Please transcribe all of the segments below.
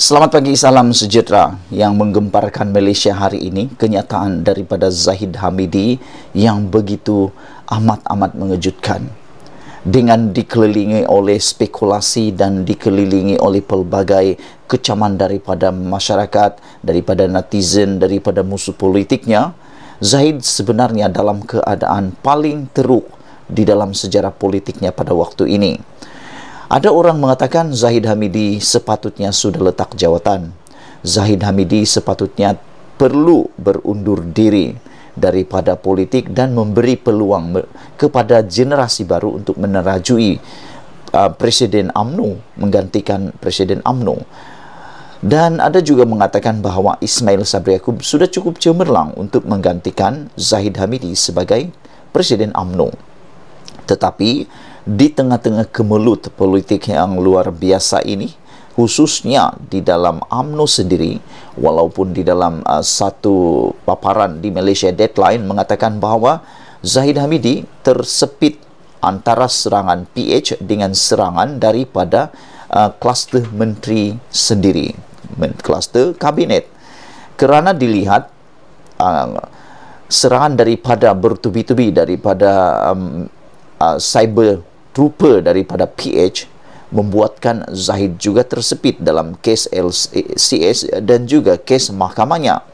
Selamat pagi, salam sejahtera yang menggemparkan Malaysia hari ini. Kenyataan daripada Zahid Hamidi yang begitu amat-amat mengejutkan. Dengan dikelilingi oleh spekulasi dan dikelilingi oleh pelbagai kecaman daripada masyarakat, daripada netizen, daripada musuh politiknya, Zahid sebenarnya dalam keadaan paling teruk di dalam sejarah politiknya pada waktu ini. Ada orang mengatakan Zahid Hamidi sepatutnya sudah letak jawatan. Zahid Hamidi sepatutnya perlu berundur diri daripada politik dan memberi peluang kepada generasi baru untuk menerajui uh, Presiden AMNU, menggantikan Presiden AMNU. Dan ada juga mengatakan bahawa Ismail Sabri Yaakob sudah cukup cemerlang untuk menggantikan Zahid Hamidi sebagai Presiden AMNU. Tetapi, di tengah-tengah kemelut politik yang luar biasa ini khususnya di dalam AMNO sendiri walaupun di dalam uh, satu paparan di Malaysia Deadline mengatakan bahawa Zahid Hamidi tersepit antara serangan PH dengan serangan daripada uh, kluster uh, menteri sendiri kluster kabinet kerana dilihat uh, serangan daripada bertubi-tubi daripada um, uh, cyber drupa daripada pH membuatkan Zahid juga tersepit dalam kes LCS dan juga kes mahkamahnya.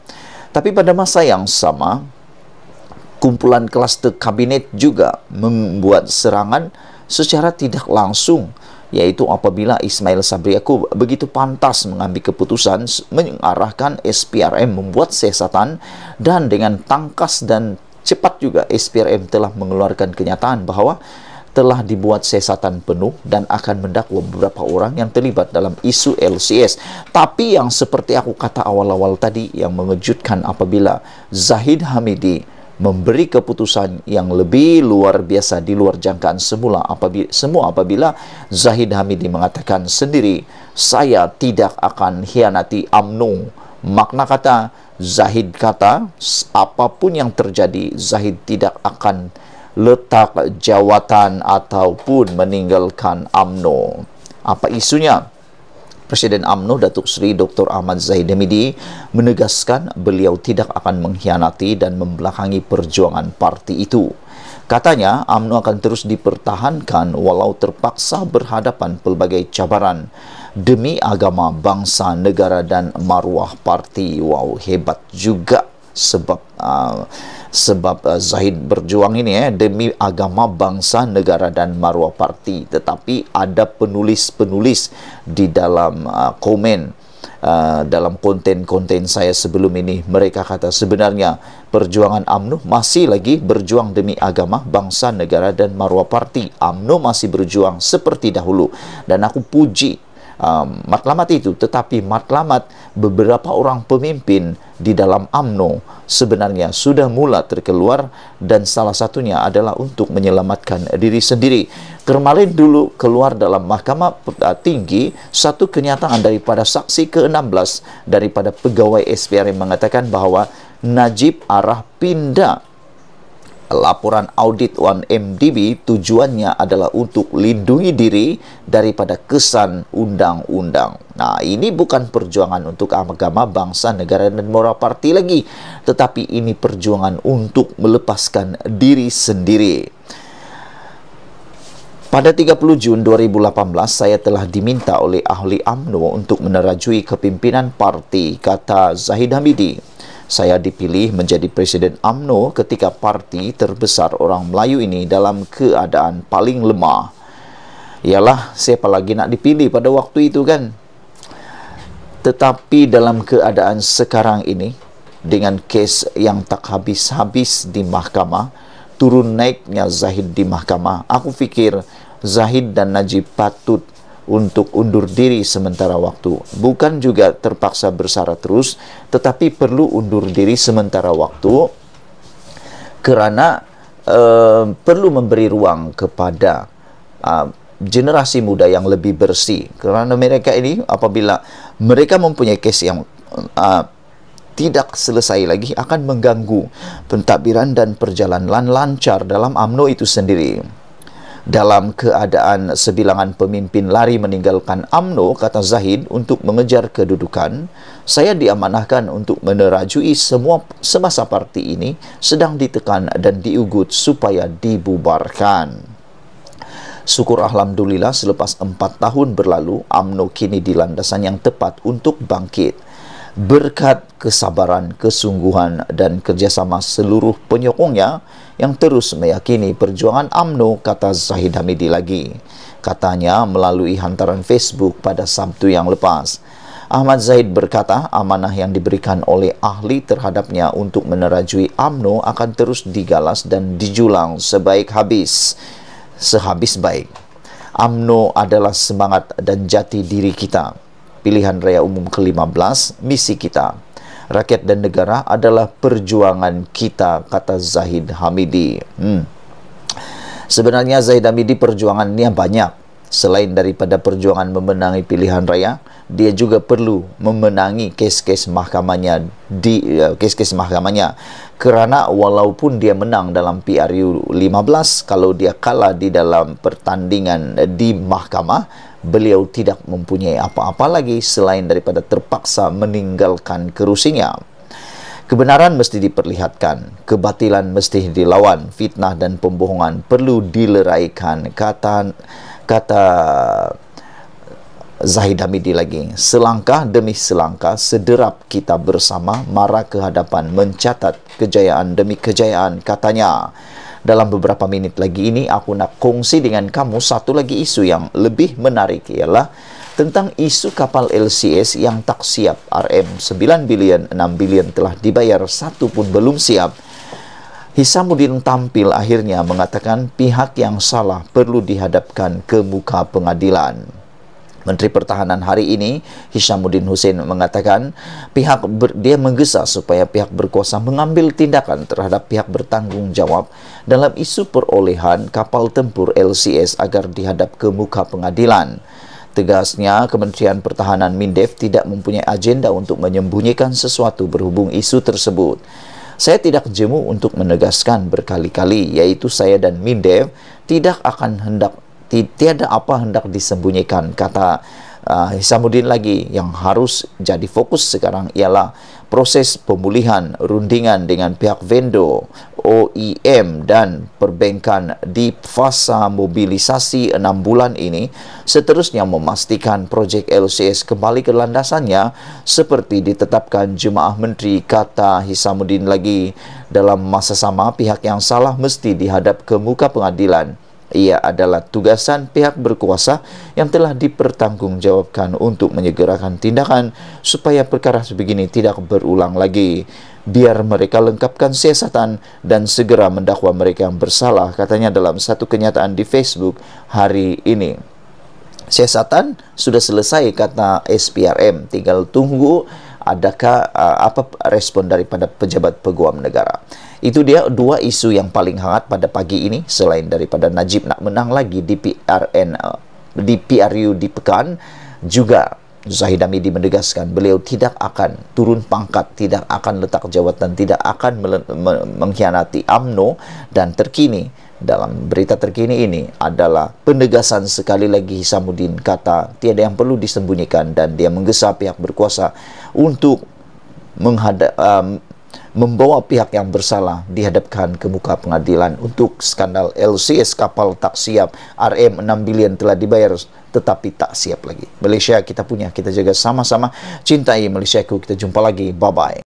Tapi pada masa yang sama, kumpulan kluster kabinet juga membuat serangan secara tidak langsung yaitu apabila Ismail Sabri Yaakob begitu pantas mengambil keputusan mengarahkan SPRM membuat siasatan dan dengan tangkas dan cepat juga SPRM telah mengeluarkan kenyataan bahawa telah dibuat sesatan penuh dan akan mendakwa beberapa orang yang terlibat dalam isu LCS. Tapi yang seperti aku kata awal-awal tadi yang mengejutkan apabila Zahid Hamidi memberi keputusan yang lebih luar biasa di luar jangkaan semula apabila semua apabila Zahid Hamidi mengatakan sendiri saya tidak akan hianati AMNU makna kata Zahid kata apapun yang terjadi Zahid tidak akan letak jawatan ataupun meninggalkan AMNO. Apa isunya? Presiden AMNO Datuk Seri Dr. Ahmad Zahid Hamidi menegaskan beliau tidak akan mengkhianati dan membelakangi perjuangan parti itu. Katanya AMNO akan terus dipertahankan walau terpaksa berhadapan pelbagai cabaran demi agama, bangsa, negara dan maruah parti. Wow, hebat juga sebab uh, sebab uh, Zahid berjuang ini eh, demi agama bangsa negara dan maruah parti tetapi ada penulis-penulis di dalam uh, komen Uh, dalam konten-konten saya sebelum ini mereka kata sebenarnya perjuangan AMNO masih lagi berjuang demi agama, bangsa, negara dan maruah parti. AMNO masih berjuang seperti dahulu dan aku puji um, matlamat itu tetapi matlamat beberapa orang pemimpin di dalam AMNO sebenarnya sudah mula terkeluar dan salah satunya adalah untuk menyelamatkan diri sendiri kemarin dulu keluar dalam mahkamah tinggi satu kenyataan daripada saksi ke-16 daripada pegawai SPR yang mengatakan bahawa Najib arah pindah laporan audit 1MDB tujuannya adalah untuk lindungi diri daripada kesan undang-undang. Nah, ini bukan perjuangan untuk agama, bangsa, negara dan moral parti lagi, tetapi ini perjuangan untuk melepaskan diri sendiri. Pada 30 Jun 2018, saya telah diminta oleh ahli AMNO untuk menerajui kepimpinan parti, kata Zahid Hamidi. Saya dipilih menjadi Presiden AMNO ketika parti terbesar orang Melayu ini dalam keadaan paling lemah. Ialah siapa lagi nak dipilih pada waktu itu kan? Tetapi dalam keadaan sekarang ini, dengan kes yang tak habis-habis di mahkamah, turun naiknya Zahid di mahkamah, aku fikir Zahid dan Najib patut untuk undur diri sementara waktu. Bukan juga terpaksa bersara terus, tetapi perlu undur diri sementara waktu kerana uh, perlu memberi ruang kepada uh, generasi muda yang lebih bersih. Kerana mereka ini apabila mereka mempunyai kes yang uh, tidak selesai lagi akan mengganggu pentadbiran dan perjalanan lancar dalam AMNO itu sendiri dalam keadaan sebilangan pemimpin lari meninggalkan AMNO, kata Zahid, untuk mengejar kedudukan, saya diamanahkan untuk menerajui semua semasa parti ini sedang ditekan dan diugut supaya dibubarkan. Syukur Alhamdulillah selepas empat tahun berlalu, AMNO kini di landasan yang tepat untuk bangkit berkat kesabaran, kesungguhan dan kerjasama seluruh penyokongnya yang terus meyakini perjuangan AMNO kata Zahid Hamidi lagi katanya melalui hantaran Facebook pada Sabtu yang lepas Ahmad Zahid berkata amanah yang diberikan oleh ahli terhadapnya untuk menerajui AMNO akan terus digalas dan dijulang sebaik habis sehabis baik AMNO adalah semangat dan jati diri kita pilihan raya umum ke-15, misi kita. Rakyat dan negara adalah perjuangan kita, kata Zahid Hamidi. Hmm. Sebenarnya Zahid Hamidi perjuangan perjuangannya banyak. Selain daripada perjuangan memenangi pilihan raya, dia juga perlu memenangi kes-kes mahkamahnya. di eh, kes-kes mahkamahnya Kerana walaupun dia menang dalam PRU 15, kalau dia kalah di dalam pertandingan di mahkamah, beliau tidak mempunyai apa-apa lagi selain daripada terpaksa meninggalkan kerusinya. Kebenaran mesti diperlihatkan, kebatilan mesti dilawan, fitnah dan pembohongan perlu dileraikan, kata kata Zahid Hamidi lagi. Selangkah demi selangkah, sederap kita bersama, marah ke hadapan, mencatat kejayaan demi kejayaan, katanya. dalam beberapa menit lagi ini aku nak kongsi dengan kamu satu lagi isu yang lebih menarik ialah tentang isu kapal LCS yang tak siap RM 9 bilion 6 bilion telah dibayar satu pun belum siap Hisamuddin tampil akhirnya mengatakan pihak yang salah perlu dihadapkan ke muka pengadilan Menteri Pertahanan hari ini Hishamuddin Hussein mengatakan pihak ber, dia menggesa supaya pihak berkuasa mengambil tindakan terhadap pihak bertanggung jawab dalam isu perolehan kapal tempur LCS agar dihadap ke muka pengadilan. Tegasnya, Kementerian Pertahanan Mindef tidak mempunyai agenda untuk menyembunyikan sesuatu berhubung isu tersebut. Saya tidak jemu untuk menegaskan berkali-kali, yaitu saya dan Mindef tidak akan hendak ti, tiada apa hendak disembunyikan kata uh, Hisamuddin lagi yang harus jadi fokus sekarang ialah proses pemulihan rundingan dengan pihak vendo OEM dan perbankan di fasa mobilisasi 6 bulan ini seterusnya memastikan projek LCS kembali ke landasannya seperti ditetapkan Jemaah Menteri kata Hisamuddin lagi dalam masa sama pihak yang salah mesti dihadap ke muka pengadilan ia adalah tugasan pihak berkuasa yang telah dipertanggungjawabkan untuk menyegerakan tindakan supaya perkara sebegini tidak berulang lagi biar mereka lengkapkan siasatan dan segera mendakwa mereka yang bersalah katanya dalam satu kenyataan di Facebook hari ini siasatan sudah selesai kata SPRM tinggal tunggu adakah uh, apa respon daripada pejabat peguam negara itu dia dua isu yang paling hangat pada pagi ini selain daripada Najib nak menang lagi di PRN uh, di PRU di Pekan juga Zahid Hamidi menegaskan beliau tidak akan turun pangkat, tidak akan letak jawatan, tidak akan mengkhianati AMNO dan terkini Dalam berita terkini ini adalah penegasan sekali lagi Hisamuddin kata tiada yang perlu disembunyikan dan dia menggesa pihak berkuasa untuk menghadap um, membawa pihak yang bersalah dihadapkan ke muka pengadilan untuk skandal LCS kapal tak siap RM 6 bilion telah dibayar tetapi tak siap lagi Malaysia kita punya kita jaga sama-sama cintai Malaysia kita jumpa lagi bye bye